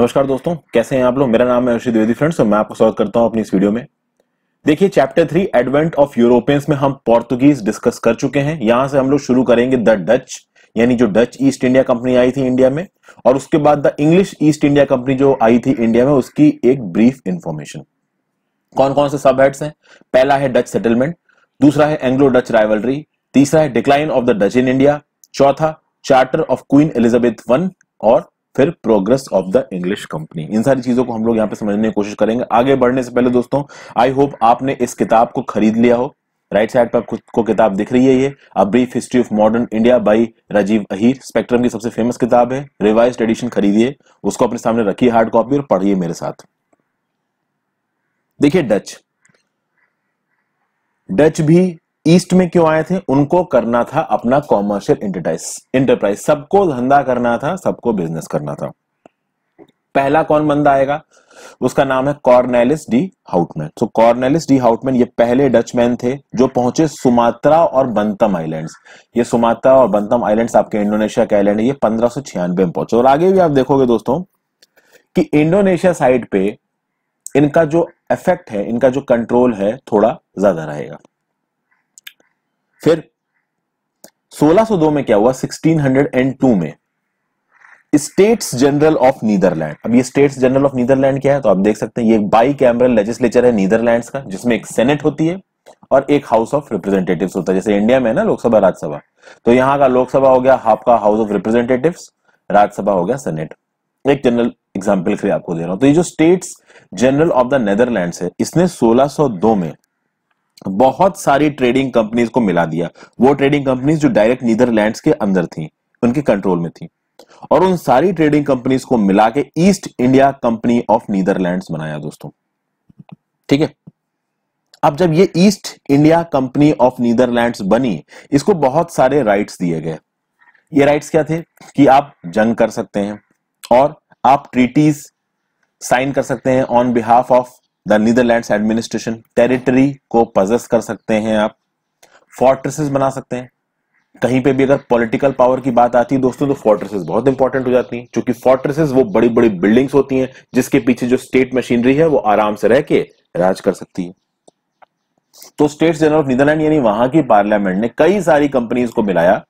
नमस्कार दोस्तों कैसे हैं आप लोग मेरा नाम है अर्षि द्विवेदी फ्रेंड्स और मैं आपको स्वागत करता हूं अपनी इस वीडियो में देखिए chapter three advent of Europeans में हम पोर्तुगीज डिस्कस कर चुके हैं यहां से हम लोग शुरू करेंगे द डच यानी जो डच ईस्ट इंडिया कंपनी आई थी इंडिया में और उसके बाद the English East India Company जो आई थी इंडिया में उसकी एक ब्रीफ इंफॉर्मेशन कौन कौन से सब हेड्स हैं पहला है डच सेटलमेंट दूसरा है एंग्लो डच राइवलरी तीसरा है decline of the Dutch in India चौथा charter of Queen Elizabeth one और फिर progress of the English company इन सारी चीजों को हम लोग यहाँ पे समझने की कोशिश करेंगे आगे बढ़ने से पहले दोस्तों आई होप आपने इस किताब को खरीद लिया हो राइट साइड पर खुद को किताब दिख रही है ये a brief history of modern India by Rajiv Ahir Spectrum की सबसे फेमस किताब है रिवाइज एडिशन खरीदिए उसको अपने सामने रखिए हार्ड कॉपी और पढ़िए मेरे साथ देखिए डच डच भी ईस्ट में क्यों आए थे उनको करना था अपना कॉमर्शियल इंटरप्राइज इंटरप्राइज सबको धंधा करना था सबको बिजनेस करना था पहला कौन बंदा आएगा उसका नाम है Cornelis de Houtman so Cornelis de Houtman ये पहले डचमैन थे जो पहुंचे सुमात्रा और बंतम आइलैंड्स ये सुमात्रा और बंतम आइलैंड्स आपके इंडोनेशिया के आइलैंड है ये पंद्रह में पहुंचे और आगे भी आप देखोगे दोस्तों कि इंडोनेशिया साइड पे इनका जो इफेक्ट है इनका जो कंट्रोल है थोड़ा ज्यादा रहेगा फिर 1602 में क्या हुआ 1602 में स्टेट्स जनरल ऑफ नीदरलैंड अब ये स्टेट्स जनरल ऑफ नीदरलैंड क्या है तो आप देख सकते हैं ये बाई कैमरल लेजिस्लेचर है नीदरलैंड का जिसमें एक सेनेट होती है और एक हाउस ऑफ रिप्रेजेंटेटिव होता है जैसे इंडिया में है ना लोकसभा राज्यसभा तो यहां का लोकसभा हो गया आपका हाउस ऑफ रिप्रेजेंटेटिव राज्यसभा हो गया सेनेट एक जनरल एग्जाम्पल के लिए आपको दे रहा हूं तो ये जो States General of the Netherland है इसने 1602 में बहुत सारी ट्रेडिंग कंपनीज को मिला दिया वो ट्रेडिंग कंपनीज जो डायरेक्ट नीदरलैंड्स के अंदर थी उनके कंट्रोल में थी और उन सारी ट्रेडिंग कंपनीज को मिला के East India Company of Netherlands बनाया दोस्तों ठीक है अब जब ये East India Company of Netherlands बनी इसको बहुत सारे राइट्स दिए गए ये राइट्स क्या थे कि आप जंग कर सकते हैं और आप ट्रीटीज साइन कर सकते हैं on behalf of the Netherland administration territory को पजेस कर सकते हैं आप फोर्ट्रेसेस बना सकते हैं कहीं पे भी अगर पॉलिटिकल पावर की बात आती है दोस्तों तो फोर्ट्रेसेस बहुत इंपॉर्टेंट हो जाती हैं क्योंकि फोर्ट्रेसेस वो बड़ी बड़ी बिल्डिंग्स होती हैं जिसके पीछे जो स्टेट मशीनरी है वो आराम से रह के राज कर सकती है तो स्टेट जनरल ऑफ नीदरलैंड यानी वहां की पार्लियामेंट ने कई सारी कंपनीज को मिलाया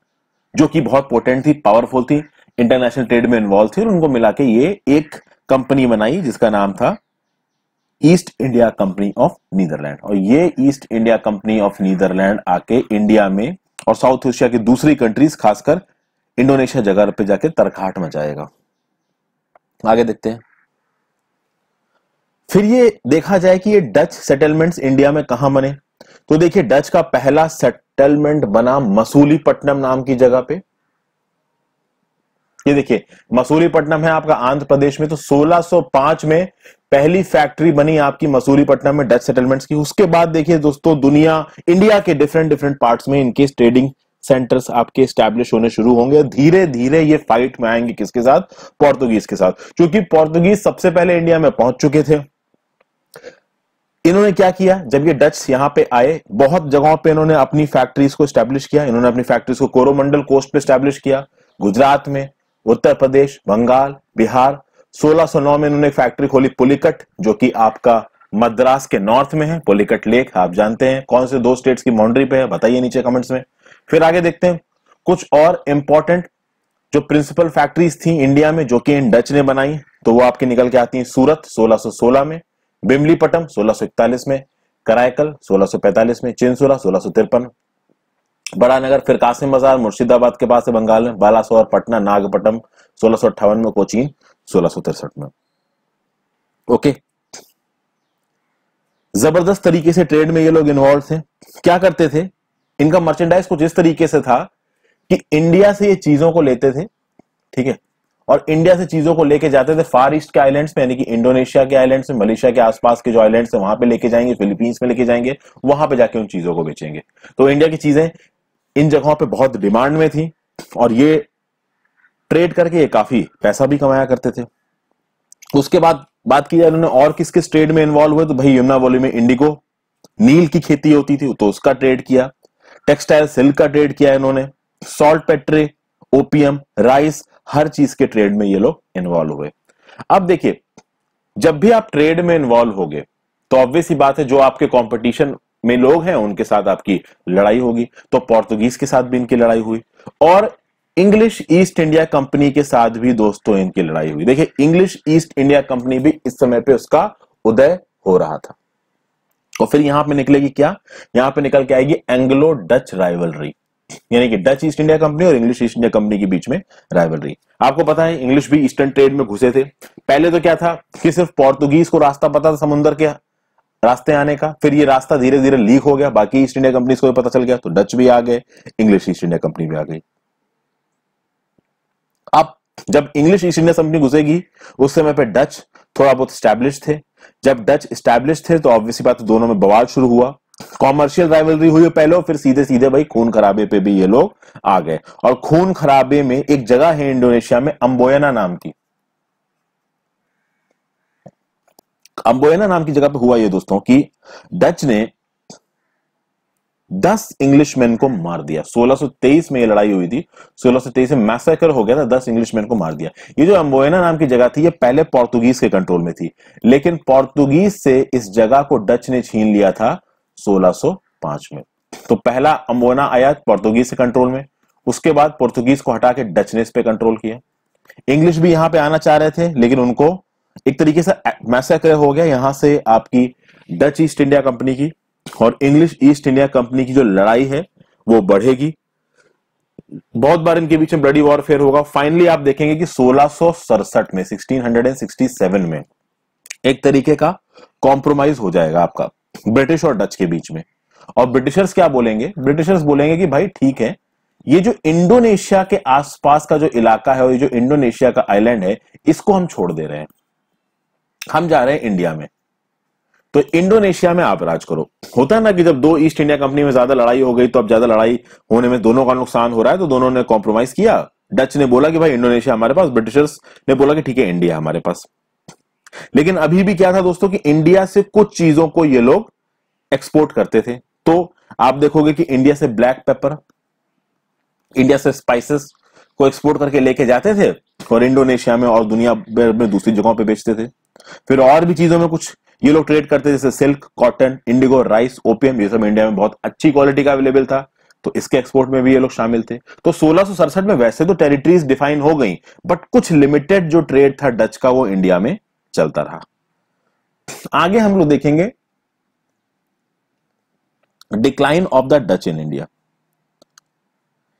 जो कि बहुत पोटेंट थी पावरफुल थी इंटरनेशनल ट्रेड में इन्वॉल्व थी और उनको मिला के ये एक कंपनी बनाई जिसका नाम था East India Company of Netherland और ये East India Company of Netherland आके इंडिया में और साउथ एशिया की दूसरी कंट्रीज खासकर इंडोनेशिया जगह पे जाके तरखाट मचाएगा आगे देखते हैं फिर ये देखा जाए कि ये डच सेटलमेंट्स इंडिया में कहां बने तो देखिए डच का पहला सेटलमेंट बना मसूलीपट्टनम नाम की जगह पे ये देखिए मसूरीपट्टनम है आपका आंध्र प्रदेश में तो 1605 में पहली फैक्ट्री बनी आपकी मसूरीपट्टनम में डच सेटलमेंट्स की उसके बाद देखिए दोस्तों दुनिया इंडिया के डिफरेंट डिफरेंट पार्ट्स में इनके ट्रेडिंग सेंटर्स आपके स्टैब्लिश होने शुरू होंगे धीरे धीरे ये फाइट में आएंगे किसके साथ पोर्तुगीज के साथ क्योंकि पोर्तुगीज सबसे पहले इंडिया में पहुंच चुके थे इन्होंने क्या किया जब ये डच यहां पे आए बहुत जगहों पे इन्होंने अपनी फैक्ट्रीज को स्टैब्लिश किया इन्होंने अपनी फैक्ट्रीज को कोरोमंडल कोस्ट पे स्टैब्लिश किया गुजरात में उत्तर प्रदेश बंगाल बिहार 1609 में इन्होंने फैक्ट्री खोली पुलिकट जो कि आपका मद्रास के नॉर्थ में है पुलिकट लेक आप जानते हैं कौन से दो स्टेट्स की बाउंड्री पे है बताइए नीचे कमेंट्स में फिर आगे देखते हैं कुछ और इंपॉर्टेंट जो प्रिंसिपल फैक्ट्रीज थी इंडिया में जो कि इन डच ने बनाई तो वो आपकी निकल के आती है सूरत 1616 में बिमलीपटम 1641 में करायकल 1645 में चिंसुरा सोलह बड़ा नगर फिर कासिम बाजार मुर्शिदाबाद के पास है बंगाल में बालासोर पटना नागपटम सोलह में कोचीन सोलह में ओके जबरदस्त तरीके से ट्रेड में ये लोग इन्वॉल्व थे क्या करते थे इनका मर्चेंडाइज कुछ इस तरीके से था कि इंडिया से ये चीजों को लेते थे ठीक है और इंडिया से चीजों को लेके जाते थे फार ईस्ट के आइलैंड्स में यानी कि इंडोनेशिया के आइलैंड्स में मलेशिया के आसपास के जो आइलैंड्स हैं वहां पे लेके जाएंगे फिलीपींस में लेके जाएंगे वहां पे जाके उन चीजों को बेचेंगे तो इंडिया की चीजें इन जगहों पे बहुत डिमांड में थी और ये ट्रेड करके ये काफी पैसा भी कमाया करते थे उसके बाद बात की जाए उन्होंने और किस किस ट्रेड में इन्वॉल्व हुए तो भाई यमुना वैली में इंडिगो नील की खेती होती थी तो उसका ट्रेड किया टेक्सटाइल सिल्क का ट्रेड किया इन्होंने सॉल्ट पेट्रे ओपीएम राइस हर चीज के ट्रेड में ये लोग इन्वॉल्व हुए अब देखिए जब भी आप ट्रेड में इन्वॉल्व हो गए तो ऑब्वियस ही बात है जो आपके कंपटीशन में लोग हैं उनके साथ आपकी लड़ाई होगी तो पोर्तुगीज के साथ भी इनकी लड़ाई हुई और इंग्लिश ईस्ट इंडिया कंपनी के साथ भी दोस्तों इनकी लड़ाई हुई देखिए इंग्लिश ईस्ट इंडिया कंपनी भी इस समय पे उसका उदय हो रहा था और फिर यहां पे निकलेगी क्या यहां पे निकल के आएगी एंग्लो डच राइवलरी यानी कि डच ईस्ट इंडिया कंपनी और इंग्लिश ईस्ट इंडिया कंपनी के बीच में राइवलरी आपको पता है इंग्लिश भी ईस्टर्न ट्रेड में घुसे थे पहले तो क्या था कि सिर्फ पोर्तुगीज को रास्ता पता था समुद्र के रास्ते आने का फिर ये रास्ता धीरे धीरे लीक हो गया बाकी ईस्ट इंडिया कंपनी को भी पता चल गया तो डच भी आ गए इंग्लिश ईस्ट इंडिया कंपनी भी आ गई अब जब इंग्लिश ईस्ट इंडिया कंपनी घुसेगी उस समय पर डच थोड़ा बहुत स्टैब्लिश थे जब डच स्टैब्लिश थे तो ऑब्वियसली बात दोनों में बवाल शुरू हुआ कॉमर्शियल राइवलरी हुई पहले फिर सीधे सीधे भाई खून खराबे पे भी ये लोग आ गए और खून खराबे में एक जगह है इंडोनेशिया में अम्बोयना नाम की अम्बोयना नाम की जगह पे हुआ ये दोस्तों कि डच ने दस इंग्लिशमैन को मार दिया 1623 में ये लड़ाई हुई थी 1623 में मैसेकर हो गया था 10 इंग्लिशमैन को मार दिया ये जो अम्बोयना नाम की जगह थी ये पहले पोर्तुगीज के कंट्रोल में थी लेकिन पोर्तुगीज से इस जगह को डच ने छीन लिया था 1605 में तो पहला अंबोना आया पोर्तुगीज के कंट्रोल में उसके बाद पोर्तुगीज को हटा के डच ने इस पे कंट्रोल किया इंग्लिश भी यहां पे आना चाह रहे थे लेकिन उनको एक तरीके से मैसेकर हो गया यहां से आपकी डच ईस्ट इंडिया कंपनी की और इंग्लिश ईस्ट इंडिया कंपनी की जो लड़ाई है वो बढ़ेगी बहुत बार इनके बीच में ब्लडी वॉरफेयर होगा फाइनली आप देखेंगे कि सोलह में 1667 में एक तरीके का कॉम्प्रोमाइज हो जाएगा आपका ब्रिटिश और डच के बीच में और ब्रिटिशर्स क्या बोलेंगे ब्रिटिशर्स बोलेंगे कि भाई ठीक है ये जो इंडोनेशिया के आसपास का जो इलाका है और ये जो इंडोनेशिया का आइलैंड है इसको हम छोड़ दे रहे हैं हम जा रहे हैं इंडिया में तो इंडोनेशिया में आप राज करो होता है ना कि जब दो ईस्ट इंडिया कंपनी में ज्यादा लड़ाई हो गई तो अब ज्यादा लड़ाई होने में दोनों का नुकसान हो रहा है तो दोनों ने कॉम्प्रोमाइज किया डच ने बोला कि भाई इंडोनेशिया हमारे पास ब्रिटिशर्स ने बोला कि ठीक है इंडिया हमारे पास लेकिन अभी भी क्या था दोस्तों कि इंडिया से कुछ चीजों को ये लोग एक्सपोर्ट करते थे तो आप देखोगे कि इंडिया से ब्लैक पेपर इंडिया से स्पाइसेस को एक्सपोर्ट करके लेके जाते थे और इंडोनेशिया में और दुनिया में दूसरी जगहों पे बेचते थे फिर और भी चीजों में कुछ ये लोग ट्रेड करते जैसे silk cotton indigo rice opium ये सब इंडिया में बहुत अच्छी क्वालिटी का अवेलेबल था तो इसके एक्सपोर्ट में भी ये लोग शामिल थे तो सोलह में वैसे तो टेरिटरीज डिफाइन हो गई बट कुछ लिमिटेड जो ट्रेड था डच का वो इंडिया में चलता रहा आगे हम लोग देखेंगे decline of the Dutch in India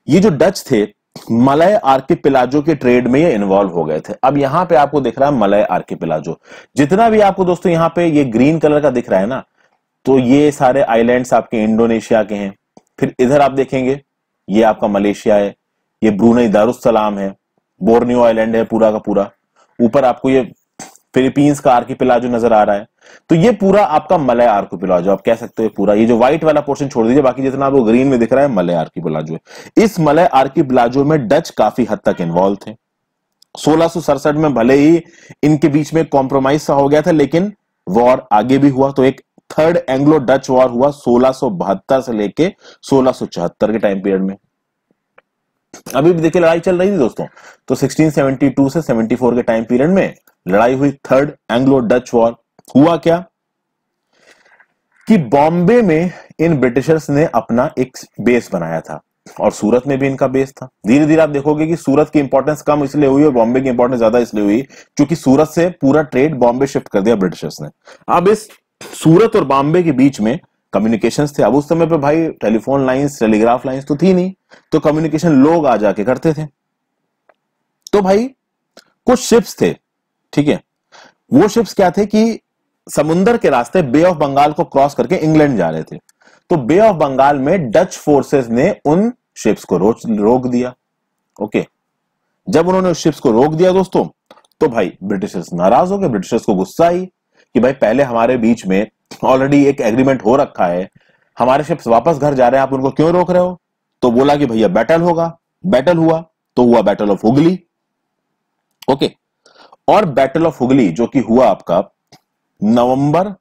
ये जो डच थे मलय आर्किपिलाजो के ट्रेड में ये इन्वॉल्व हो गए थे अब यहां पे आपको दिख रहा है मलय आर्किपिलाजो जितना भी आपको दोस्तों यहां पे ये ग्रीन कलर का दिख रहा है ना तो ये सारे आइलैंड्स आपके इंडोनेशिया के हैं फिर इधर आप देखेंगे ये आपका मलेशिया है ये ब्रूनई दारुसलाम है बोर्नियो आइलैंड है पूरा का पूरा ऊपर आपको ये फिलीपींस का आर्किपिलाजो नजर आ रहा है तो ये पूरा आपका मलय आर्किपिलाजो आप कह सकते हो पूरा ये जो व्हाइट वाला पोर्शन छोड़ दीजिए बाकी जितना आपको ग्रीन में दिख रहा है मलय आर्किपिलाजो है इस मलय आर्किपिलाजो में डच काफी हद तक इन्वॉल्व थे सोलह में भले ही इनके बीच में कॉम्प्रोमाइज सा हो गया था लेकिन वॉर आगे भी हुआ तो एक थर्ड एंग्लो डच वॉर हुआ सोलह से लेके सोलह के टाइम पीरियड में अभी भी देखिए लड़ाई चल रही थी दोस्तों तो 1672 से 74 के टाइम पीरियड में लड़ाई हुई थर्ड एंग्लो डच वॉर हुआ क्या कि बॉम्बे में इन ब्रिटिशर्स ने अपना एक बेस बनाया था और सूरत में भी इनका बेस था धीरे धीरे आप देखोगे कि सूरत की इंपॉर्टेंस कम इसलिए हुई और बॉम्बे की इंपॉर्टेंस ज्यादा इसलिए हुई क्योंकि सूरत से पूरा ट्रेड बॉम्बे शिफ्ट कर दिया ब्रिटिशर्स ने अब इस सूरत और बॉम्बे के बीच में कम्युनिकेशंस थे अब उस समय पे भाई टेलीफोन लाइंस टेलीग्राफ लाइंस तो थी नहीं तो कम्युनिकेशन लोग आ जाके करते थे तो भाई कुछ शिप्स थे ठीक है वो शिप्स क्या थे कि समुन्दर के रास्ते बे ऑफ बंगाल को क्रॉस करके इंग्लैंड जा रहे थे तो बे ऑफ बंगाल में डच फोर्सेस ने उन शिप्स को रोक दिया ओके जब उन्होंने उस शिप्स को रोक दिया दोस्तों तो भाई ब्रिटिशर्स नाराज हो गए ब्रिटिशर्स को गुस्सा आई कि भाई पहले हमारे बीच में ऑलरेडी एक एग्रीमेंट हो रखा है हमारे शिप्स वापस घर जा रहे हैं आप उनको क्यों रोक रहे हो तो बोला कि भैया बैटल होगा बैटल हुआ तो हुआ बैटल ऑफ हुगली ओके और बैटल ऑफ हुगली जो कि हुआ आपका नवंबर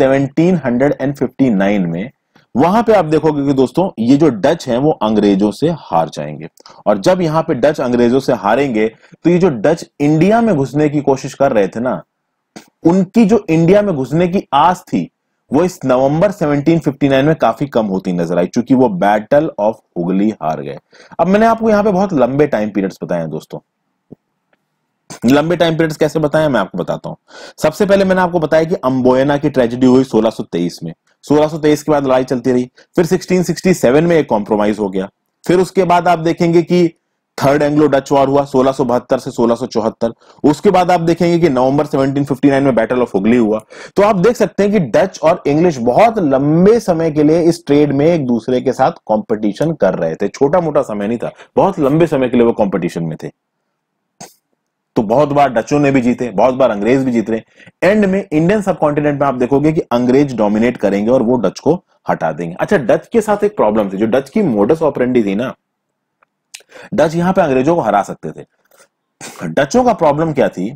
1759 में वहां पे आप देखोगे कि दोस्तों ये जो डच हैं वो अंग्रेजों से हार जाएंगे और जब यहां पे डच अंग्रेजों से हारेंगे तो ये जो डच इंडिया में घुसने की कोशिश कर रहे थे ना उनकी जो इंडिया में घुसने की आस थी वो इस नवंबर 1759 में काफी कम होती नजर आई चूंकि वो बैटल ऑफ हुगली हार गए अब मैंने आपको यहां पे बहुत लंबे टाइम पीरियड्स बताए हैं दोस्तों लंबे टाइम पीरियड्स कैसे बताए मैं आपको बताता हूं सबसे पहले मैंने आपको बताया कि अम्बोयना की ट्रेजिडी हुई सोलह में सोलह के बाद लड़ाई चलती रही फिर सिक्सटीन में एक कॉम्प्रोमाइज हो गया फिर उसके बाद आप देखेंगे कि थर्ड एंग्लो डच वॉर हुआ सोलह से सोलह उसके बाद आप देखेंगे कि नवंबर 1759 में बैटल ऑफ हुगली हुआ तो आप देख सकते हैं कि डच और इंग्लिश बहुत लंबे समय के लिए इस ट्रेड में एक दूसरे के साथ कंपटीशन कर रहे थे छोटा मोटा समय नहीं था बहुत लंबे समय के लिए वो कंपटीशन में थे तो बहुत बार डचों ने भी जीते बहुत बार अंग्रेज भी जीत रहे एंड में इंडियन सब कॉन्टिनेंट में आप देखोगे कि अंग्रेज डोमिनेट करेंगे और वो डच को हटा देंगे अच्छा डच के साथ एक प्रॉब्लम थी जो डच की मोडस ऑपरेंडी थी ना डच यहां पे अंग्रेजों को हरा सकते थे डचों का प्रॉब्लम क्या थी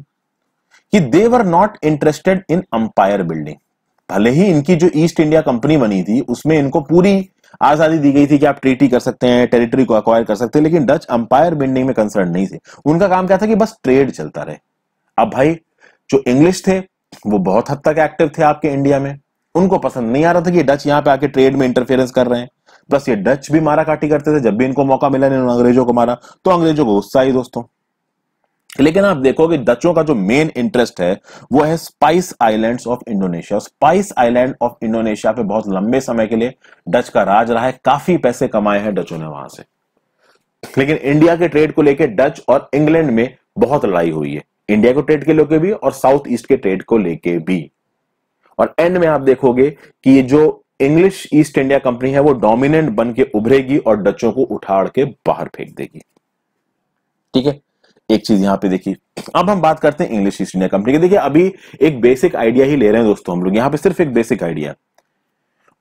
कि they were not interested in empire building भले ही इनकी जो ईस्ट इंडिया कंपनी बनी थी उसमें इनको पूरी आजादी दी गई थी कि आप ट्रीटी कर सकते हैं टेरिटरी को अक्वायर कर सकते हैं लेकिन डच अंपायर बिल्डिंग में कंसर्न नहीं थे उनका काम क्या था कि बस ट्रेड चलता रहे अब भाई जो इंग्लिश थे वो बहुत हद तक एक्टिव थे आपके इंडिया में उनको पसंद नहीं आ रहा था कि डच यहां पे आके ट्रेड में इंटरफेरेंस कर रहे हैं प्लस ये डच भी मारा काटी करते थे जब भी इनको मौका मिला इन्होंने अंग्रेजों को मारा तो अंग्रेजों को गुस्सा ही दोस्तों लेकिन आप देखो कि डचों का जो मेन इंटरेस्ट है वो है spice islands of Indonesia spice island of Indonesia पे बहुत लंबे समय के लिए डच का राज रहा है काफी पैसे कमाए हैं डचों ने वहां से लेकिन इंडिया के ट्रेड को लेकर डच और इंग्लैंड में बहुत लड़ाई हुई है इंडिया को ट्रेड के लेके भी और साउथ ईस्ट के ट्रेड को लेके भी और एंड में आप देखोगे कि ये जो इंग्लिश ईस्ट इंडिया कंपनी है वो डोमिनेंट बन के उभरेगी और डचों को उठाड़ के बाहर फेंक देगी ठीक है एक चीज यहां पे देखिए अब हम बात करते हैं इंग्लिश ईस्ट इंडिया कंपनी की देखिए अभी एक बेसिक आइडिया ही ले रहे हैं दोस्तों हम लोग यहां पे सिर्फ एक बेसिक आइडिया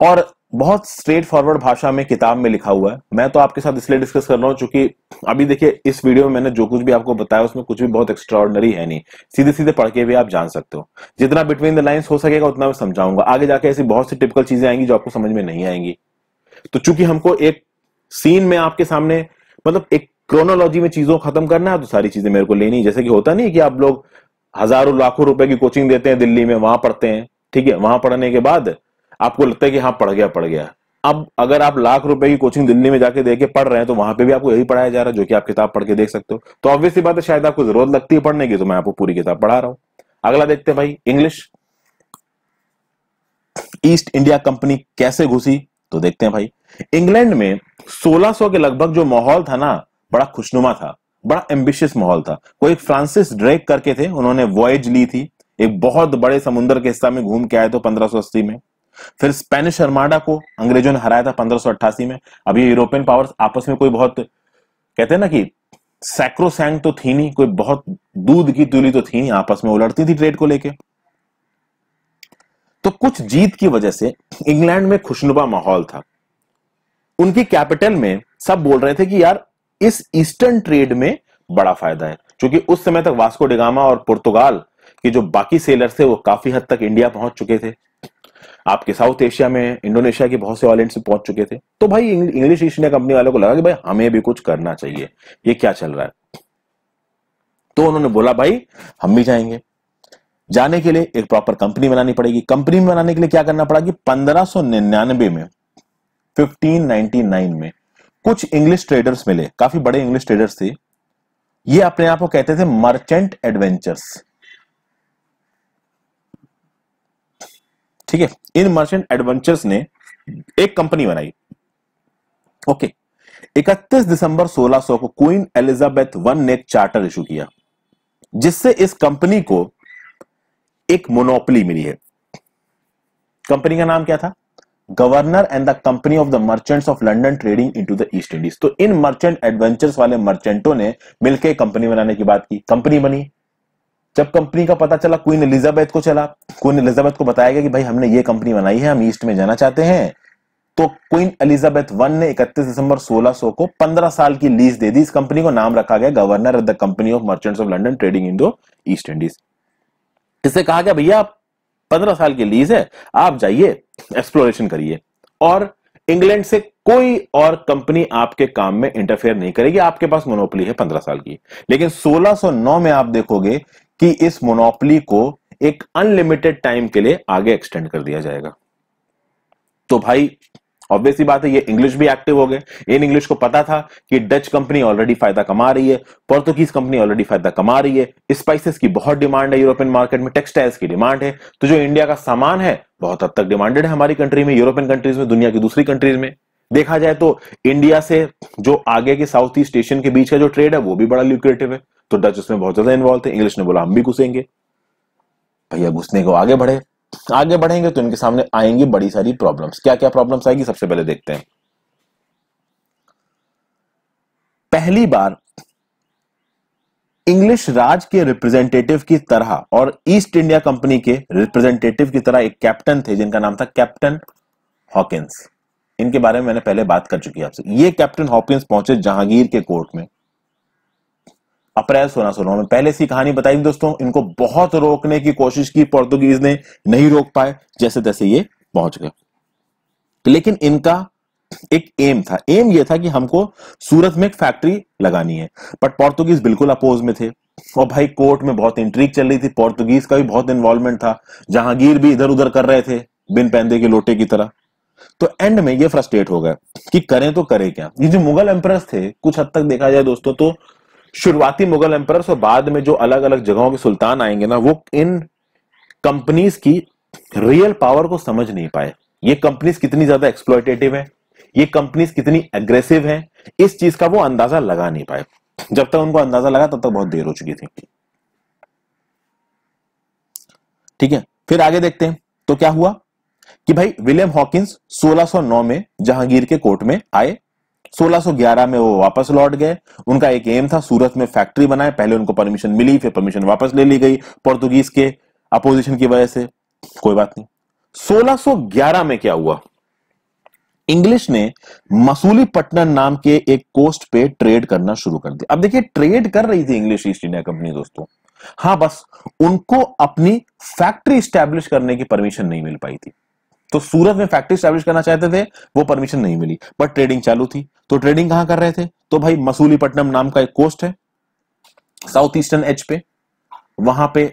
और बहुत स्ट्रेट फॉरवर्ड भाषा में किताब में लिखा हुआ है मैं तो आपके साथ इसलिए डिस्कस कर रहा हूँ क्योंकि अभी देखिए इस वीडियो में मैंने जो कुछ भी आपको बताया उसमें कुछ भी बहुत एक्स्ट्रॉर्डनरी है नहीं सीधे सीधे पढ़ के भी आप जान सकते हो जितना बिटवीन द लाइन्स हो सकेगा उतना मैं समझाऊंगा आगे जाके ऐसी बहुत सी टिपिकल चीजें आएंगी जो आपको समझ में नहीं आएंगी तो चूंकि हमको एक सीन में आपके सामने मतलब एक क्रोनोलॉजी में चीजों को खत्म करना है तो सारी चीजें मेरे को लेनी जैसे कि होता नहीं कि आप लोग हजारों लाखों रुपए की कोचिंग देते हैं दिल्ली में वहां पढ़ते हैं ठीक है वहां पढ़ने के बाद आपको लगता है कि हाँ पढ़ गया पढ़ गया अब अगर आप लाख रुपए की कोचिंग दिल्ली में जाके देके पढ़ रहे हैं तो वहां पे भी आपको यही पढ़ाया जा रहा है जो कि आप किताब पढ़ के देख सकते हो तो ऑब्वियसली बात है शायद आपको जरूरत लगती है पढ़ने की तो मैं आपको पूरी किताब पढ़ा रहा हूँ अगला देखते हैं भाई इंग्लिश ईस्ट इंडिया कंपनी कैसे घुसी तो देखते हैं भाई इंग्लैंड में 1600 के लगभग जो माहौल था ना बड़ा खुशनुमा था बड़ा एम्बिशियस माहौल था कोई फ्रांसिस ड्रेक करके थे उन्होंने वॉयज ली थी एक बहुत बड़े समुद्र के हिस्सा में घूम के आए तो पंद्रह में फिर स्पेनिश अर्माडा को अंग्रेजों ने हराया था पंद्रह में अभी यूरोपियन पावर्स आपस में कोई बहुत कहते हैं ना कि सैक्रोसैंग तो थी नहीं कोई बहुत दूध की तुली तो थी नहीं आपस में लड़ती थी ट्रेड को लेके तो कुछ जीत की वजह से इंग्लैंड में खुशनुमा माहौल था उनकी कैपिटल में सब बोल रहे थे कि यार इस ईस्टर्न ट्रेड में बड़ा फायदा है क्योंकि उस समय तक वास्को डिगामा और पुर्तगाल के जो बाकी सेलर थे वो काफी हद तक इंडिया पहुंच चुके थे आपके साउथ एशिया में इंडोनेशिया के बहुत से ऑलैंड से पहुंच चुके थे तो भाई इंग्लिश ईस्ट इंडिया कंपनी वालों को लगा कि भाई हमें भी कुछ करना चाहिए ये क्या चल रहा है तो उन्होंने बोला भाई हम भी जाएंगे जाने के लिए एक प्रॉपर कंपनी बनानी पड़ेगी कंपनी बनाने के लिए क्या करना पड़ा कि पंद्रह में 1599 में कुछ इंग्लिश ट्रेडर्स मिले काफी बड़े इंग्लिश ट्रेडर्स थे ये अपने आप को कहते थे मर्चेंट एडवेंचर्स ठीक है इन मर्चेंट एडवेंचर्स ने एक कंपनी बनाई ओके 31 दिसंबर 1600 को क्वीन एलिजाबेथ वन ने चार्टर इशू किया जिससे इस कंपनी को एक मोनोपली मिली है कंपनी का नाम क्या था governor and the company of the merchants of London trading into the East Indies तो इन मर्चेंट एडवेंचर्स वाले मर्चेंटों ने मिलकर कंपनी बनाने की बात की कंपनी बनी जब कंपनी का पता चला क्वीन एलिजाबेथ को चला क्वीन एलिजाबेथ को बताया गया कि भाई हमने ये कंपनी बनाई है हम ईस्ट में जाना चाहते हैं तो क्वीन एलिजाबेथ वन ने 31 दिसंबर 1600 को 15 साल की लीज दे दी इस कंपनी को नाम रखा गया governor of the company of merchants of London trading into East Indies इससे कहा गया भैया आप पंद्रह साल की लीज है आप जाइए एक्सप्लोरेशन करिए और इंग्लैंड से कोई और कंपनी आपके काम में इंटरफेयर नहीं करेगी आपके पास मोनोपली है पंद्रह साल की लेकिन 1609 में आप देखोगे कि इस मोनोपली को एक अनलिमिटेड टाइम के लिए आगे एक्सटेंड कर दिया जाएगा तो भाई ऑब्वियसली बात है ये इंग्लिश भी एक्टिव हो गए इन इंग्लिश को पता था कि डच कंपनी ऑलरेडी फायदा कमा रही है पोर्तुगीज कंपनी ऑलरेडी फायदा कमा रही है स्पाइसेस की बहुत डिमांड है यूरोपियन मार्केट में टेक्सटाइल्स की डिमांड है तो जो इंडिया का सामान है बहुत हद तक डिमांडेड है हमारी कंट्री में यूरोपियन कंट्रीज में दुनिया की दूसरी कंट्रीज में देखा जाए तो इंडिया से जो आगे के साउथ ईस्ट एशियन के बीच का जो ट्रेड है वो भी बड़ा ल्यूक्रेटिव है तो डच उसमें बहुत ज्यादा इन्वॉल्व थे इंग्लिश ने बोला हम भी घुसेंगे भैया घुसने को आगे बढ़े आगे बढ़ेंगे तो इनके सामने आएंगी बड़ी सारी प्रॉब्लम्स क्या क्या प्रॉब्लम्स आएगी सबसे पहले देखते हैं पहली बार इंग्लिश राज के रिप्रेजेंटेटिव की तरह और ईस्ट इंडिया कंपनी के रिप्रेजेंटेटिव की तरह एक कैप्टन थे जिनका नाम था कैप्टन हॉकिंस इनके बारे में मैंने पहले बात कर चुकी है आपसे ये कैप्टन हॉकिंस पहुंचे जहांगीर के कोर्ट में अप्रैल सोलह सोलह में पहले सी कहानी बताई दोस्तों इनको बहुत रोकने की कोशिश की पोर्तुगीज ने नहीं रोक पाए जैसे तैसे ये पहुंच गए लेकिन इनका एक एम था एम ये था कि हमको सूरत में एक फैक्ट्री लगानी है बट पोर्तुगीज बिल्कुल अपोज में थे और भाई कोर्ट में बहुत इंट्रीक चल रही थी पोर्तुगीज का भी बहुत इन्वॉल्वमेंट था जहांगीर भी इधर उधर कर रहे थे बिन पैंदे के लोटे की तरह तो एंड में ये फ्रस्ट्रेट हो गए कि करें तो करें क्या ये जो मुगल एम्प्रेस थे कुछ हद तक देखा जाए दोस्तों तो शुरुआती मुगल एम्पर और बाद में जो अलग अलग जगहों के सुल्तान आएंगे ना वो इन कंपनीज की रियल पावर को समझ नहीं पाए ये कंपनीज कितनी ज्यादा एक्सप्लोटेटिव है ये कंपनीज कितनी एग्रेसिव है इस चीज का वो अंदाजा लगा नहीं पाए जब तक उनको अंदाजा लगा तब तक बहुत देर हो चुकी थी ठीक है फिर आगे देखते हैं तो क्या हुआ कि भाई विलियम हॉकिंस 1609 में जहांगीर के कोर्ट में आए 1611 में वो वापस लौट गए उनका एक एम था सूरत में फैक्ट्री बनाए पहले उनको परमिशन मिली फिर परमिशन वापस ले ली गई पोर्तुगीज के अपोजिशन की वजह से कोई बात नहीं 1611 में क्या हुआ इंग्लिश ने मसूली पटना नाम के एक कोस्ट पे ट्रेड करना शुरू कर दिया अब देखिए ट्रेड कर रही थी इंग्लिश ईस्ट इंडिया कंपनी दोस्तों हाँ बस उनको अपनी फैक्ट्री स्टैब्लिश करने की परमिशन नहीं मिल पाई थी तो सूरत में फैक्ट्री स्टैब्लिश करना चाहते थे वो परमिशन नहीं मिली बट ट्रेडिंग चालू थी तो ट्रेडिंग कहां कर रहे थे तो भाई मसूलीपट्टनम नाम का एक कोस्ट है साउथ ईस्टर्न एच पे वहां पे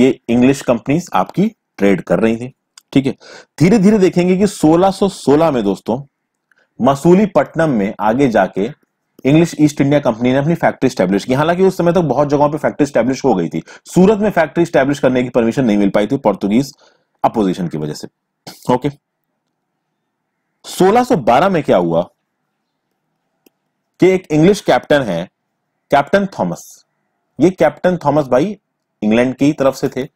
ये इंग्लिश कंपनीज आपकी ट्रेड कर रही थी ठीक है धीरे धीरे देखेंगे कि 1616 में दोस्तों मसूलीपट्टनम में आगे जाके इंग्लिश ईस्ट इंडिया कंपनी ने अपनी फैक्ट्री स्टैब्लिश की हालांकि उस समय तक तो बहुत जगहों पे फैक्ट्री स्टैब्लिश हो गई थी सूरत में फैक्ट्री स्टैब्लिश करने की परमिशन नहीं मिल पाई थी पोर्तुगीज अपोजिशन की वजह से ओके 1612 में क्या हुआ कि एक इंग्लिश कैप्टन है कैप्टन थॉमस ये कैप्टन थॉमस भाई इंग्लैंड की तरफ से थे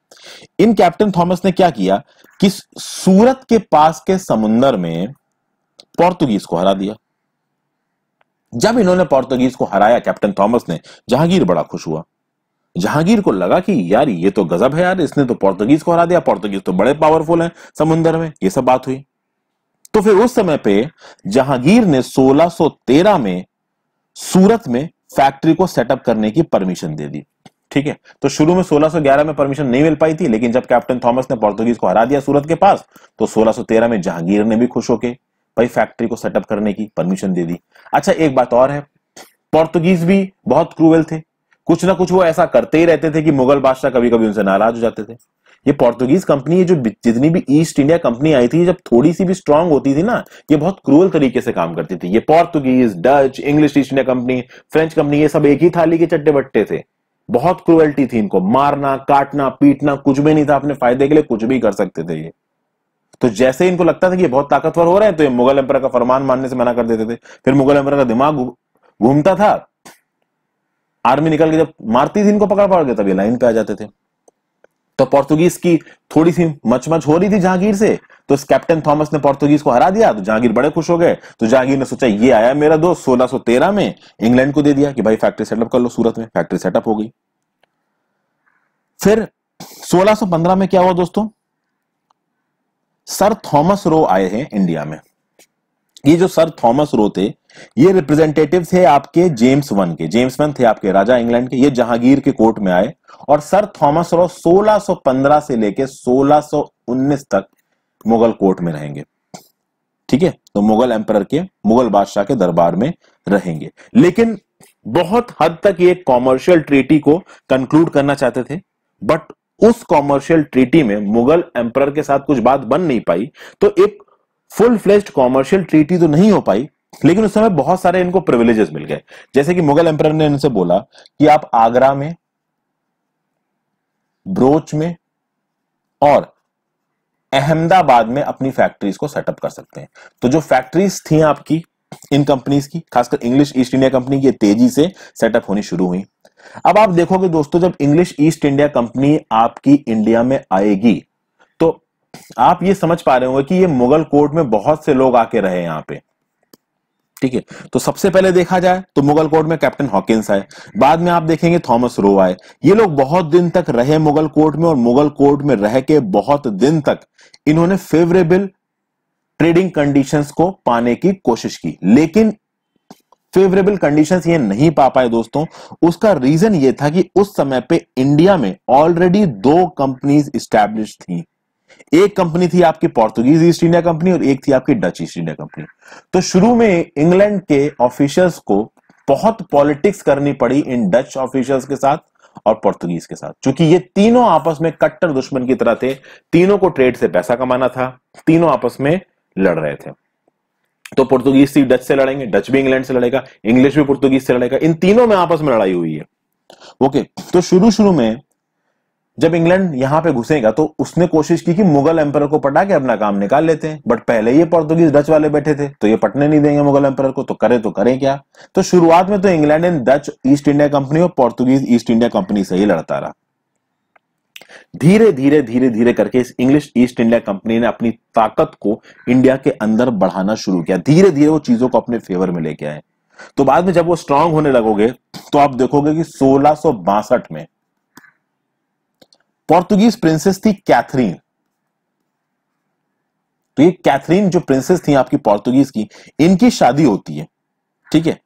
इन कैप्टन थॉमस ने क्या किया कि सूरत के पास के समुन्दर में पोर्तुगीज को हरा दिया जब इन्होंने पोर्तुगीज को हराया कैप्टन थॉमस ने जहांगीर बड़ा खुश हुआ जहांगीर को लगा कि यार ये तो गजब है यार इसने तो पोर्तुगीज को हरा दिया पोर्तुगीज तो बड़े पावरफुल हैं समुन्दर में ये सब बात हुई तो फिर उस समय पे जहांगीर ने 1613 में सूरत में फैक्ट्री को सेटअप करने की परमिशन दे दी ठीक है तो शुरू में 1611 में परमिशन नहीं मिल पाई थी लेकिन जब कैप्टन थॉमस ने पोर्तुगीज को हरा दिया सूरत के पास तो 1613 में जहांगीर ने भी खुश होके भाई फैक्ट्री को सेटअप करने की परमिशन दे दी अच्छा एक बात और है पोर्तुगीज भी बहुत क्रूवल थे कुछ ना कुछ वो ऐसा करते ही रहते थे कि मुगल बादशाह कभी कभी उनसे नाराज हो जाते थे ये पोर्तुगीज कंपनी जो जितनी भी ईस्ट इंडिया कंपनी आई थी जब थोड़ी सी भी स्ट्रांग होती थी ना ये बहुत क्रूअल तरीके से काम करती थी ये Portuguese Dutch English East India Company French company ये सब एक ही थाली के चट्टे बट्टे थे बहुत क्रुअल्टी थी इनको मारना काटना पीटना कुछ भी नहीं था अपने फायदे के लिए कुछ भी कर सकते थे ये तो जैसे इनको लगता था कि ये बहुत ताकतवर हो रहे हैं तो ये मुगल एम्पर का फरमान मानने से मना कर देते थे फिर मुगल एम्पर का दिमाग घूमता था आर्मी निकल के जब मारती थी इनको पकड़ पड़ गए तब ये लाइन पे आ जाते थे तो पोर्तुगीज की थोड़ी सी मचमच हो रही थी जहांगीर से तो इस कैप्टन थॉमस ने पोर्तुगीज को हरा दिया तो जहांगीर बड़े खुश हो गए तो जहांगीर ने सोचा ये आया मेरा दोस्त 1613 में इंग्लैंड को दे दिया कि भाई फैक्ट्री सेटअप कर लो सूरत में फैक्ट्री सेटअप हो गई फिर 1615 में क्या हुआ दोस्तों सर थॉमस रो आए हैं इंडिया में ये जो सर थॉमस रो थे ये रिप्रेजेंटेटिव थे आपके जेम्स वन के जेम्स वन थे आपके राजा इंग्लैंड के ये जहांगीर के कोर्ट में आए और सर थॉमस रॉ 1615 से लेके 1619 तक मुगल कोर्ट में रहेंगे ठीक है तो मुगल एम्पर के मुगल बादशाह के दरबार में रहेंगे लेकिन बहुत हद तक ये कॉमर्शियल ट्रीटी को कंक्लूड करना चाहते थे बट उस कॉमर्शियल ट्रीटी में मुगल एम्पर के साथ कुछ बात बन नहीं पाई तो एक फुल फ्लेस्ड कॉमर्शियल ट्रीटी तो नहीं हो पाई लेकिन उस समय बहुत सारे इनको प्रिविलेजेस मिल गए जैसे कि मुगल एम्पर ने इनसे बोला कि आप आगरा में ब्रोच में और अहमदाबाद में अपनी फैक्ट्रीज को सेटअप कर सकते हैं तो जो फैक्ट्रीज थी आपकी इन कंपनीज की खासकर इंग्लिश ईस्ट इंडिया कंपनी की तेजी से सेटअप होनी शुरू हुई अब आप देखोगे दोस्तों जब इंग्लिश ईस्ट इंडिया कंपनी आपकी इंडिया में आएगी तो आप ये समझ पा रहे होंगे कि ये मुगल कोर्ट में बहुत से लोग आके रहे यहां पे ठीक है तो सबसे पहले देखा जाए तो मुगल कोर्ट में कैप्टन हॉकिंस आए बाद में आप देखेंगे थॉमस रो आए ये लोग बहुत दिन तक रहे मुगल कोर्ट में और मुगल कोर्ट में रह के बहुत दिन तक इन्होंने फेवरेबल ट्रेडिंग कंडीशंस को पाने की कोशिश की लेकिन फेवरेबल कंडीशंस ये नहीं पा पाए दोस्तों उसका रीजन ये था कि उस समय पे इंडिया में ऑलरेडी दो कंपनीज स्टैब्लिश थी एक कंपनी थी आपकी पोर्तुगीज ईस्ट इंडिया कंपनी और एक थी आपकी डच ईस्ट इंडिया कंपनी तो शुरू में इंग्लैंड के ऑफिशियल्स को बहुत पॉलिटिक्स करनी पड़ी इन डच ऑफिशियल्स के साथ और पोर्तुगीज के साथ क्योंकि ये तीनों आपस में कट्टर दुश्मन की तरह थे तीनों को ट्रेड से पैसा कमाना था तीनों आपस में लड़ रहे थे तो पुर्तुगीज से डच से लड़ेंगे डच भी इंग्लैंड से लड़ेगा इंग्लिश भी पुर्तुगीज से लड़ेगा इन तीनों में आपस में लड़ाई हुई है ओके तो शुरू शुरू में जब इंग्लैंड यहां पे घुसेगा तो उसने कोशिश की कि मुगल एम्पर को पटा के अपना काम निकाल लेते हैं बट पहले ये पोर्तुगीज डच वाले बैठे थे तो ये पटने नहीं देंगे मुगल एम्पर को तो करे तो करें क्या तो शुरुआत में तो England and Dutch East India Company और पोर्तुगीज ईस्ट इंडिया कंपनी से ही लड़ता रहा धीरे धीरे धीरे धीरे करके इस इंग्लिश ईस्ट इंडिया कंपनी ने अपनी ताकत को इंडिया के अंदर बढ़ाना शुरू किया धीरे धीरे वो चीजों को अपने फेवर में लेके आए तो बाद में जब वो स्ट्रांग होने लगोगे तो आप देखोगे कि सोलह में पोर्तुगीज प्रिंसेस थी कैथरीन तो ये कैथरीन जो प्रिंसेस थी आपकी पोर्तुगीज की इनकी शादी होती है ठीक है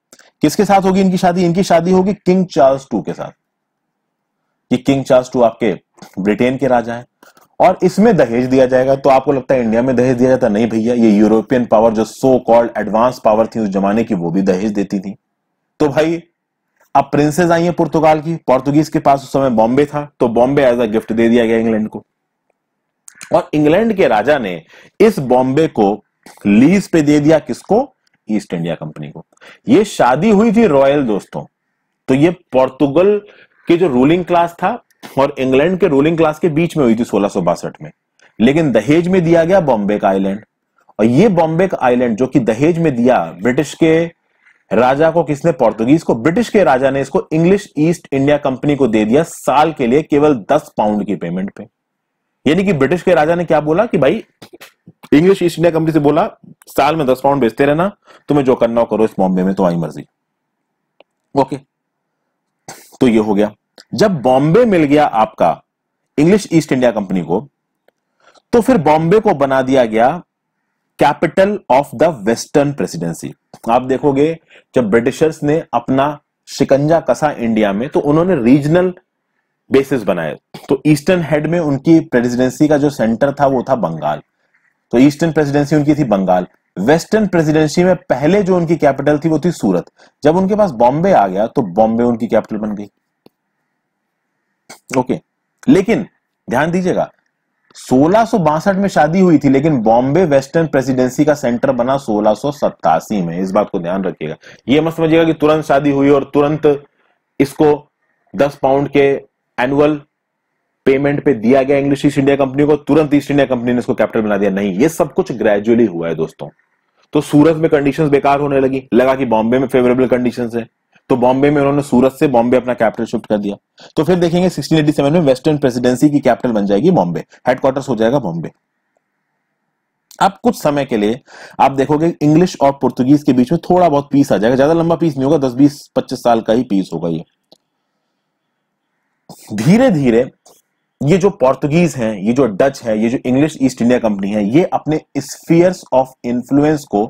किसके साथ होगी इनकी शादी इनकी शादी होगी किंग चार्ल्स टू के साथ ये किंग चार्ल्स टू आपके ब्रिटेन के राजा हैं और इसमें दहेज दिया जाएगा तो आपको लगता है इंडिया में दहेज दिया जाता नहीं भैया ये यूरोपियन पावर जो सो कॉल्ड एडवांस पावर थी उस जमाने की वो भी दहेज देती थी तो भाई अब प्रिंसेस आई है पुर्तगाल की पोर्तुगीज के पास उस समय बॉम्बे था तो बॉम्बे एज अ गिफ्ट दे दिया गया इंग्लैंड को और इंग्लैंड के राजा ने इस बॉम्बे को लीज पे दे दिया किसको ईस्ट इंडिया कंपनी को ये शादी हुई थी रॉयल दोस्तों तो ये पोर्तुगल के जो रूलिंग क्लास था और इंग्लैंड के रूलिंग क्लास के बीच में हुई थी सोलह में लेकिन दहेज में दिया गया बॉम्बे का आइलैंड और ये बॉम्बे का आइलैंड जो कि दहेज में दिया ब्रिटिश के राजा को किसने पोर्तुगीज को ब्रिटिश के राजा ने इसको इंग्लिश ईस्ट इंडिया कंपनी को दे दिया साल के लिए केवल दस पाउंड की पेमेंट पे यानी कि ब्रिटिश के राजा ने क्या बोला कि भाई इंग्लिश ईस्ट इंडिया कंपनी से बोला साल में दस पाउंड बेचते रहना तुम्हें जो करना हो करो इस बॉम्बे में तुम्हारी मर्जी ओके तो ये हो गया जब बॉम्बे मिल गया आपका इंग्लिश ईस्ट इंडिया कंपनी को तो फिर बॉम्बे को बना दिया गया capital of the western presidency आप देखोगे जब ब्रिटिशर्स ने अपना शिकंजा कसा इंडिया में तो उन्होंने रीजनल बेसिस बनाए तो ईस्टर्न हेड में उनकी प्रेसिडेंसी का जो सेंटर था वो था बंगाल तो ईस्टर्न प्रेसिडेंसी उनकी थी बंगाल वेस्टर्न प्रेसिडेंसी में पहले जो उनकी कैपिटल थी वो थी सूरत जब उनके पास बॉम्बे आ गया तो बॉम्बे उनकी कैपिटल बन गई ओके लेकिन ध्यान दीजिएगा सोलह में शादी हुई थी लेकिन बॉम्बे वेस्टर्न प्रेसिडेंसी का सेंटर बना सोलह में इस बात को ध्यान रखिएगा ये मत समझिएगा कि तुरंत शादी हुई और तुरंत इसको 10 पाउंड के एनुअल पेमेंट पे दिया गया इंग्लिश ईस्ट इंडिया कंपनी को तुरंत ईस्ट इंडिया कंपनी ने इसको कैपिटल बना दिया नहीं ये सब कुछ ग्रेजुअली हुआ है दोस्तों तो सूरत में कंडीशंस बेकार होने लगी लगा कि बॉम्बे में फेवरेबल कंडीशंस है तो बॉम्बे में उन्होंने सूरत से बॉम्बे अपना कैपिटल शिफ्ट कर दिया तो फिर देखेंगे 1687 में वेस्टर्न प्रेसिडेंसी की कैपिटल बन जाएगी बॉम्बे हेडक्वार्टर्स हो जाएगा बॉम्बे अब कुछ समय के लिए आप देखोगे इंग्लिश और पुर्तुगीज के बीच में थोड़ा बहुत पीस आ जाएगा ज्यादा लंबा पीस नहीं होगा दस बीस पच्चीस साल का ही पीस होगा ये धीरे धीरे ये जो पोर्तुगीज हैं ये जो डच है ये जो इंग्लिश ईस्ट इंडिया कंपनी है ये अपने स्फीयर्स ऑफ इन्फ्लुएंस को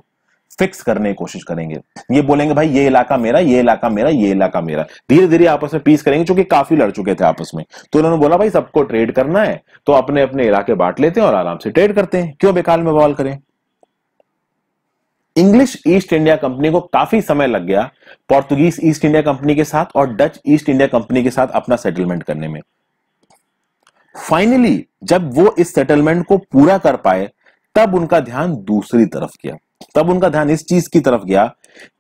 फिक्स करने की कोशिश करेंगे ये बोलेंगे भाई ये इलाका मेरा ये इलाका मेरा ये इलाका मेरा धीरे धीरे आपस में पीस करेंगे क्योंकि काफी लड़ चुके थे आपस में तो उन्होंने बोला भाई सबको ट्रेड करना है तो अपने अपने इलाके बांट लेते हैं और आराम से ट्रेड करते हैं क्यों बेकार में बवाल करें इंग्लिश ईस्ट इंडिया कंपनी को काफी समय लग गया पोर्तुगीज ईस्ट इंडिया कंपनी के साथ और डच ईस्ट इंडिया कंपनी के साथ अपना सेटलमेंट करने में फाइनली जब वो इस सेटलमेंट को पूरा कर पाए तब उनका ध्यान दूसरी तरफ किया तब उनका ध्यान इस चीज की तरफ गया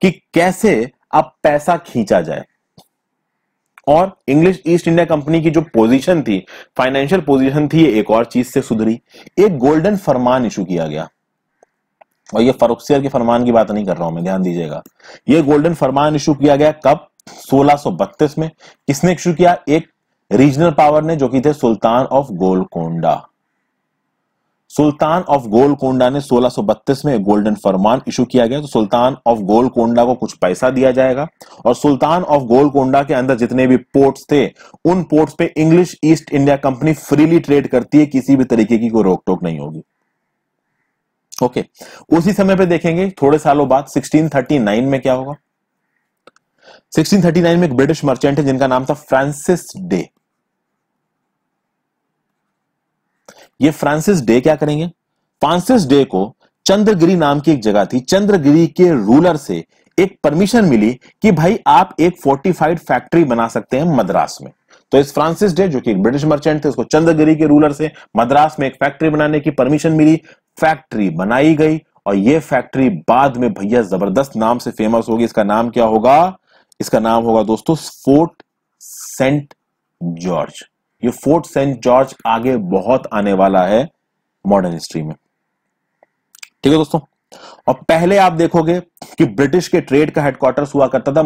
कि कैसे अब पैसा खींचा जाए और इंग्लिश ईस्ट इंडिया कंपनी की जो पोजीशन थी फाइनेंशियल पोजीशन थी ये एक और चीज से सुधरी एक गोल्डन फरमान इशू किया गया और ये फरुखसियर के फरमान की बात नहीं कर रहा हूं मैं ध्यान दीजिएगा ये गोल्डन फरमान इशू किया गया कब 1632 में किसने इशू किया एक रीजनल पावर ने जो कि थे सुल्तान ऑफ गोलकोंडा सुल्तान ऑफ गोलकोंडा ने 1632 में गोल्डन फरमान इशू किया गया तो सुल्तान ऑफ गोलकोंडा को कुछ पैसा दिया जाएगा और सुल्तान ऑफ गोलकोंडा के अंदर जितने भी पोर्ट्स थे उन पोर्ट्स पे English East India Company freely trade करती है किसी भी तरीके की कोई रोक टोक नहीं होगी ओके okay. उसी समय पे देखेंगे थोड़े सालों बाद 1639 में क्या होगा 1639 में एक ब्रिटिश मर्चेंट है जिनका नाम था फ्रांसिस डे ये फ्रांसिस डे क्या करेंगे फ्रांसिस डे को चंद्रगिरी नाम की एक जगह थी चंद्रगिरी के रूलर से एक परमिशन मिली कि भाई आप एक फोर्टिफाइड फैक्ट्री बना सकते हैं मद्रास में तो इस फ्रांसिस डे जो कि ब्रिटिश मर्चेंट थे उसको चंद्रगिरी के रूलर से मद्रास में एक फैक्ट्री बनाने की परमिशन मिली फैक्ट्री बनाई गई और यह फैक्ट्री बाद में भैया जबरदस्त नाम से फेमस होगी इसका नाम क्या होगा इसका नाम होगा दोस्तों फोर्ट सेंट जॉर्ज ये फोर्ट सेंट जॉर्ज आगे बहुत आने वाला है मॉडर्न हिस्ट्री में ठीक है दोस्तों और पहले आप देखोगे कि ब्रिटिश के ट्रेड का हेडक्वार्टर हुआ करता था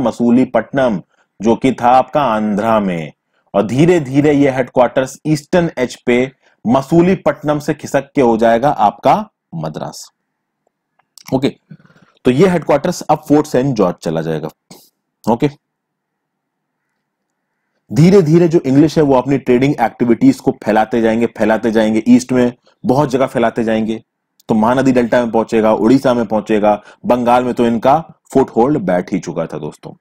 पट्टनम जो कि था आपका आंध्रा में और धीरे धीरे ये हेडक्वार्टर्स ईस्टर्न एच पे मसूलीपट्टनम से खिसक के हो जाएगा आपका मद्रास ओके तो ये हेडक्वार्टर्स अब फोर्ट सेंट जॉर्ज चला जाएगा ओके okay. धीरे धीरे जो इंग्लिश है वो अपनी ट्रेडिंग एक्टिविटीज को फैलाते जाएंगे फैलाते जाएंगे ईस्ट में बहुत जगह फैलाते जाएंगे तो महानदी डेल्टा में पहुंचेगा उड़ीसा में पहुंचेगा बंगाल में तो इनका फुट होल्ड बैठ ही चुका था दोस्तों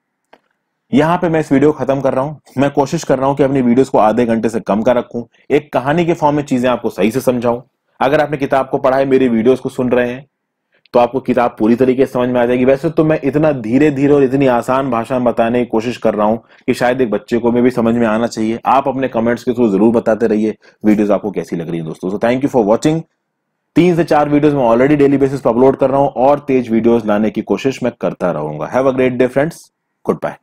यहां पे मैं इस वीडियो खत्म कर रहा हूं मैं कोशिश कर रहा हूं कि अपनी वीडियोस को आधे घंटे से कम कर रखूं एक कहानी के फॉर्म में चीजें आपको सही से समझाऊं अगर आपने किताब को पढ़ा है मेरी वीडियोस को सुन रहे हैं तो आपको किताब पूरी तरीके से समझ में आ जाएगी वैसे तो मैं इतना धीरे धीरे और इतनी आसान भाषा में बताने की कोशिश कर रहा हूं कि शायद एक बच्चे को मैं भी समझ में आना चाहिए आप अपने कमेंट्स के थ्रू जरूर बताते रहिए वीडियोस आपको कैसी लग रही है दोस्तों so thank you for watching तीन से चार वीडियोज मैं ऑलरेडी डेली बेसिस पर अपलोड कर रहा हूँ और तेज वीडियोज लाने की कोशिश मैं करता रहूंगा have a great day friends good bye